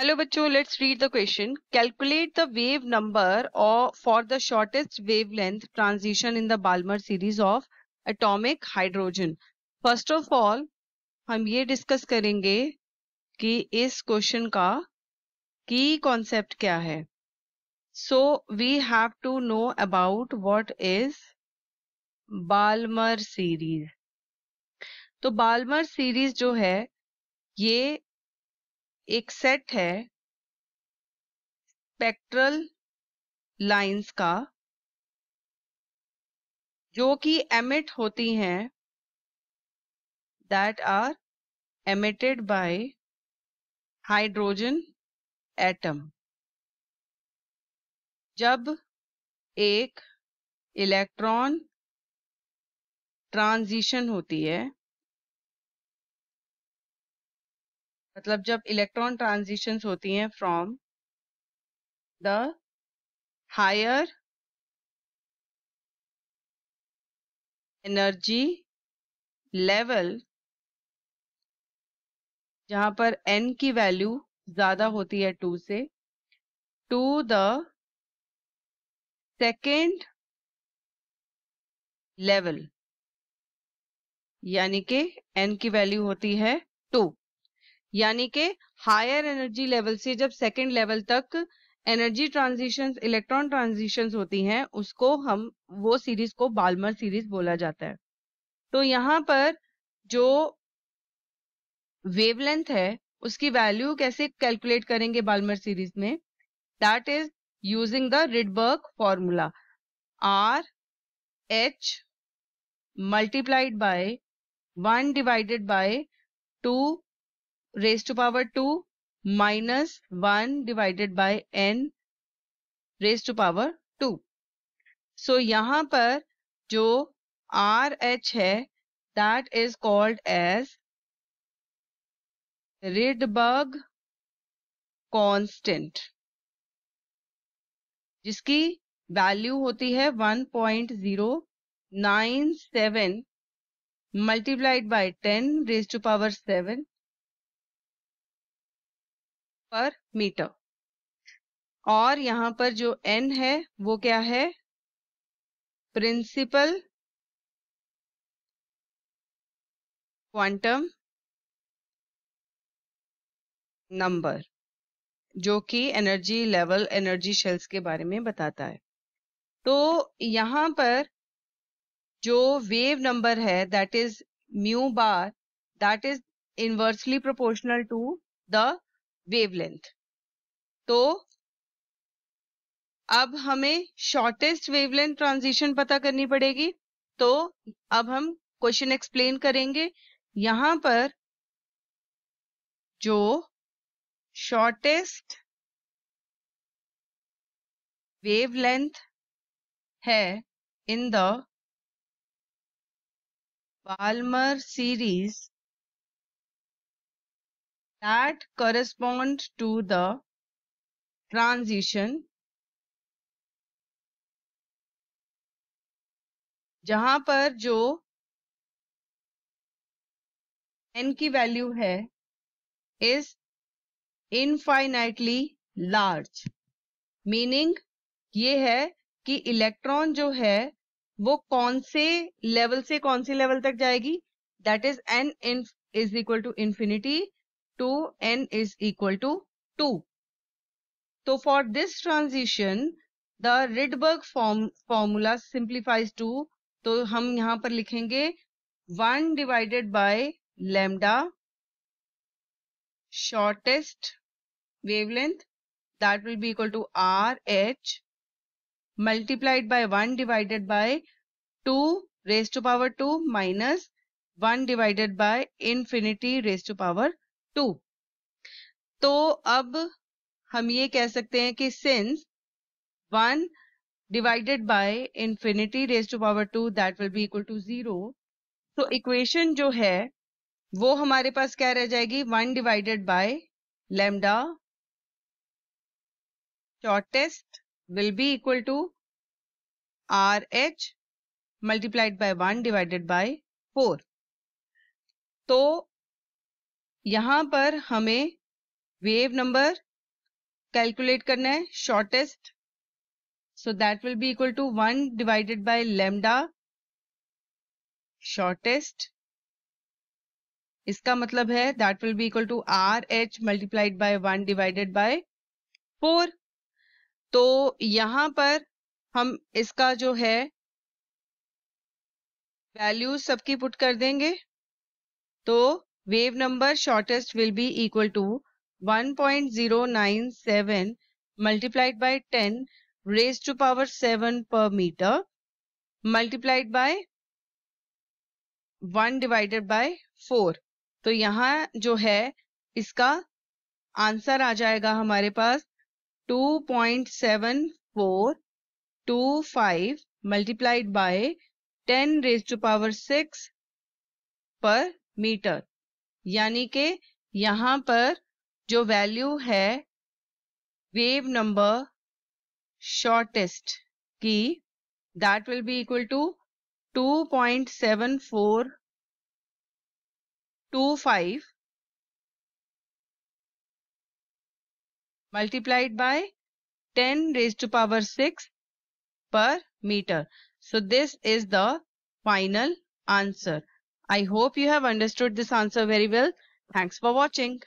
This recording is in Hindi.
हेलो बच्चों let's read the question calculate the wave number और for the shortest wavelength transition in the Balmer series of atomic hydrogen first of all हम ये डिस्कस करेंगे कि इस क्वेश्चन का की कॉन्सेप्ट क्या है so we have to know about what is Balmer series तो बाल्मर सीरीज जो है ये एक सेट है स्पेक्ट्रल लाइंस का जो कि एमिट होती हैं that are emitted by hydrogen atom जब एक इलेक्ट्रॉन ट्रांजिशन होती है मतलब जब इलेक्ट्रॉन ट्रांजिशन होती हैं from the higher energy level जहां पर n की वैल्यू ज्यादा होती है टू से टू द सेकेंड लेवल यानी कि n की वैल्यू होती है टू यानी के हायर एनर्जी लेवल से जब सेकेंड लेवल तक एनर्जी ट्रांजिशन इलेक्ट्रॉन ट्रांजिशन होती हैं उसको हम वो सीरीज को बाल्मर सीरीज बोला जाता है तो यहाँ पर जो वेवलेंथ है उसकी वैल्यू कैसे कैलकुलेट करेंगे बाल्मर सीरीज में that is using the Rydberg formula R H multiplied by one divided by two raise to power two minus one divided by n raise to power two so यहां पर जो आर एच है that is called as Rydberg constant जिसकी वैल्यू होती है 1.097 point zero nine seven multiplied by ten raise to power seven per metre और यहां पर जो एन है वो क्या है प्रिंसिपल क्वांटम नंबर जो कि एनर्जी लेवल एनर्जी शेल्स के बारे में बताता है तो यहां पर जो वेव नंबर है that is mu bar that is inversely proportional to the wavelength तो अब हमें शॉर्टेस्ट वेवलेंथ ट्रांजिशन पता करनी पड़ेगी तो अब हम क्वेश्चन एक्सप्लेन करेंगे यहां पर जो शॉर्टेस्ट वेवलेंथ है in the Balmer series that correspond to the transition जहां पर जो n की वैल्यू है इज इनफाइनाइटली लार्ज मीनिंग ये है कि इलेक्ट्रॉन जो है वो कौन से लेवल से कौन से लेवल तक जाएगी that is n is equal to infinity to n is equal to two तो for this transition the Rydberg form formula simplifies to तो हम यहां पर लिखेंगे one divided by lambda shortest wavelength that will be equal to R H multiplied by one divided by two raise to power two minus one divided by infinity raise to power two तो अब हम ये कह सकते हैं कि since one divided by infinity raise to power two that will be equal to zero तो इक्वेशन जो है वो हमारे पास क्या रह जाएगी one divided by lambda will be equal to R H multiplied by one divided by four तो यहां पर हमें वेव नंबर कैलकुलेट करना है shortest so that will be equal to one divided by lambda shortest इसका मतलब है that will be equal to R H multiplied by one divided by four तो यहां पर हम इसका जो है वैल्यू सबकी पुट कर देंगे तो wave number shortest will be equal to 1.097 multiplied by 10 raised to power 7 per meter multiplied by 1 divided by 4 तो यहाँ जो है इसका आंसर आ जाएगा हमारे पास 2.7425 multiplied by 10 raised to power 6 per meter. यानी के यहां पर जो वैल्यू है वेव नंबर शॉर्टेस्ट की that will be equal to 2.7425 multiplied by 10 raise to power 6 per metre so this is the final answer I hope you have understood this answer very well. Thanks for watching.